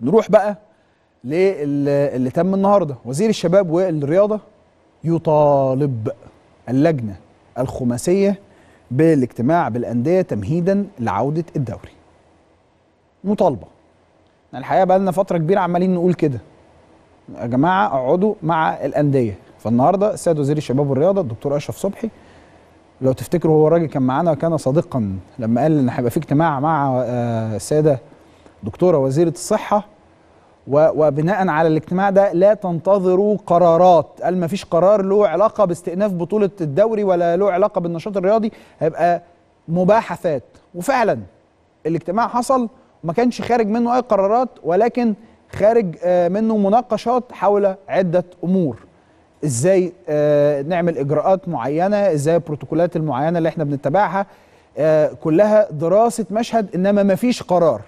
نروح بقى للي تم النهارده وزير الشباب والرياضه يطالب اللجنه الخماسيه بالاجتماع بالانديه تمهيدا لعوده الدوري مطالبه يعني الحقيقه بقى لنا فتره كبيره عمالين نقول كده يا جماعه اقعدوا مع الانديه فالنهارده السيد وزير الشباب والرياضه الدكتور اشرف صبحي لو تفتكروا هو الراجل كان معانا وكان صادقا لما قال ان هيبقى في اجتماع مع آه، الساده دكتوره وزيره الصحه وبناء على الاجتماع ده لا تنتظروا قرارات قال ما فيش قرار له علاقه باستئناف بطوله الدوري ولا له علاقه بالنشاط الرياضي هيبقى مباحثات وفعلا الاجتماع حصل وما كانش خارج منه اي قرارات ولكن خارج آه، منه مناقشات حول عده امور ازاي آه، نعمل اجراءات معينه ازاي البروتوكولات المعينه اللي احنا بنتبعها آه، كلها دراسه مشهد انما ما فيش قرار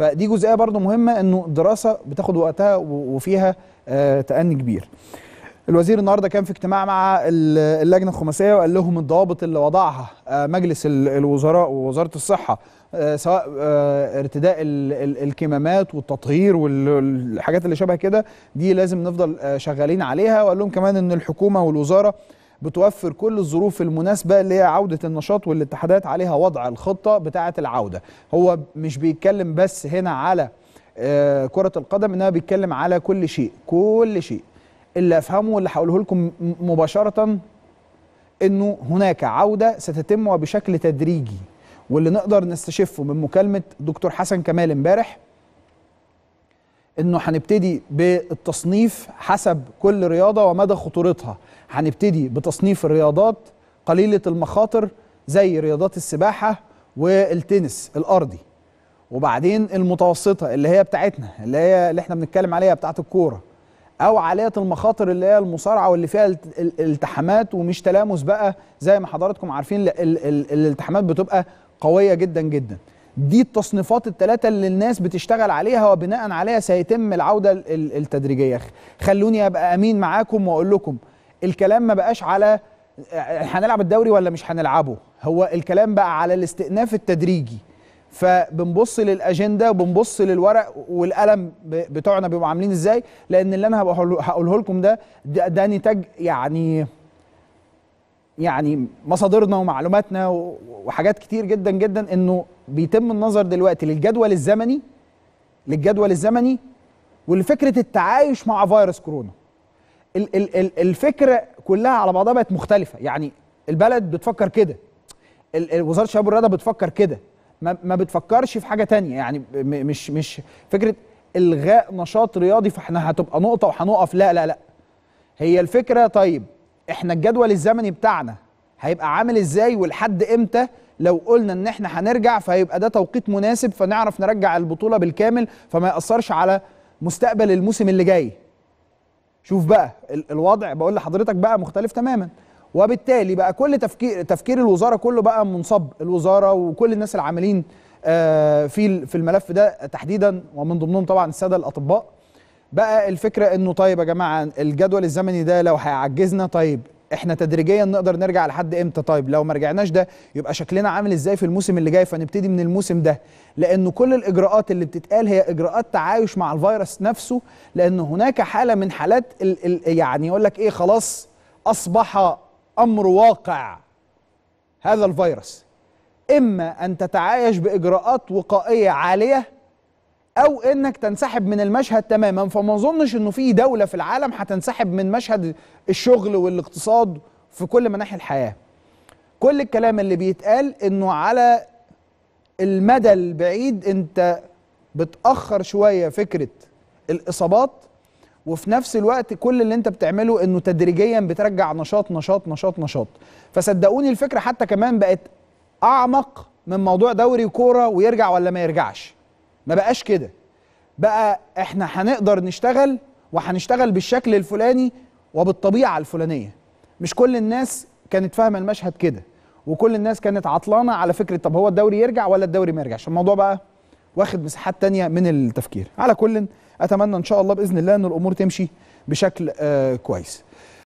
فدي جزئيه برضو مهمه انه دراسه بتاخد وقتها وفيها آه، تأني كبير الوزير النهارده كان في اجتماع مع اللجنه الخماسيه وقال لهم الضوابط اللي وضعها آه، مجلس الوزراء ووزاره الصحه آه، سواء ارتداء الكمامات والتطهير والحاجات اللي شبه كده دي لازم نفضل شغالين عليها وقال لهم كمان ان الحكومه والوزاره بتوفر كل الظروف المناسبه لعوده النشاط والاتحادات عليها وضع الخطه بتاعه العوده هو مش بيتكلم بس هنا على آه، كره القدم انما بيتكلم على كل شيء كل شيء اللي افهمه واللي هقوله لكم مباشره انه هناك عوده ستتم وبشكل تدريجي واللي نقدر نستشفه من مكالمه دكتور حسن كمال امبارح انه هنبتدي بالتصنيف حسب كل رياضه ومدى خطورتها هنبتدي بتصنيف الرياضات قليله المخاطر زي رياضات السباحه والتنس الارضي وبعدين المتوسطه اللي هي بتاعتنا اللي هي اللي احنا بنتكلم عليها بتاعت الكوره او عاليه المخاطر اللي هي المصارعه واللي فيها الالتحامات ومش تلامس بقى زي ما حضراتكم عارفين الالتحامات بتبقى قويه جدا جدا دي التصنيفات الثلاثه اللي الناس بتشتغل عليها وبناء عليها سيتم العوده التدريجيه خلوني ابقى امين معاكم واقول لكم الكلام ما بقاش على هنلعب الدوري ولا مش هنلعبه هو الكلام بقى على الاستئناف التدريجي فبنبص للاجنده وبنبص للورق والقلم بتوعنا بيبقوا عاملين ازاي لان اللي انا هقوله لكم ده ده نتاج يعني يعني مصادرنا ومعلوماتنا وحاجات كتير جدا جدا انه بيتم النظر دلوقتي للجدول الزمني للجدول الزمني ولفكره التعايش مع فيروس كورونا ال ال ال الفكره كلها على بعضها بقت مختلفه يعني البلد بتفكر كده وزاره الشباب والرياضه بتفكر كده ما, ما بتفكرش في حاجه تانية يعني مش مش فكره الغاء نشاط رياضي فاحنا هتبقى نقطه وهنقف لا لا لا هي الفكره طيب احنا الجدول الزمني بتاعنا هيبقى عامل ازاي ولحد امتى لو قلنا ان احنا هنرجع فهيبقى ده توقيت مناسب فنعرف نرجع البطوله بالكامل فما ياثرش على مستقبل الموسم اللي جاي شوف بقى الوضع بقول لحضرتك بقى مختلف تماما وبالتالي بقى كل تفكير تفكير الوزاره كله بقى منصب الوزاره وكل الناس العاملين آه، في في الملف ده تحديدا ومن ضمنهم طبعا الساده الاطباء بقى الفكره انه طيب يا جماعه الجدول الزمني ده لو هيعجزنا طيب احنا تدريجيا نقدر نرجع لحد امتى طيب لو ما رجعناش ده يبقى شكلنا عامل ازاي في الموسم اللي جاي فنبتدي من الموسم ده لانه كل الاجراءات اللي بتتقال هي اجراءات تعايش مع الفيروس نفسه لان هناك حاله من حالات الـ الـ يعني يقول لك ايه خلاص اصبح امر واقع هذا الفيروس اما ان تتعايش باجراءات وقائيه عاليه او انك تنسحب من المشهد تماما فما اظنش انه في دوله في العالم هتنسحب من مشهد الشغل والاقتصاد في كل مناحي الحياه كل الكلام اللي بيتقال انه على المدى البعيد انت بتاخر شويه فكره الاصابات وفي نفس الوقت كل اللي انت بتعمله انه تدريجيا بترجع نشاط نشاط نشاط نشاط فصدقوني الفكره حتى كمان بقت اعمق من موضوع دوري كوره ويرجع ولا ما يرجعش ما بقاش كده بقى احنا هنقدر نشتغل وهنشتغل بالشكل الفلاني وبالطبيعه الفلانيه مش كل الناس كانت فاهمه المشهد كده وكل الناس كانت عطلانه على فكره طب هو الدوري يرجع ولا الدوري ما يرجعش الموضوع بقى واخد مساحات تانية من التفكير على كل اتمنى ان شاء الله باذن الله ان الامور تمشي بشكل آه كويس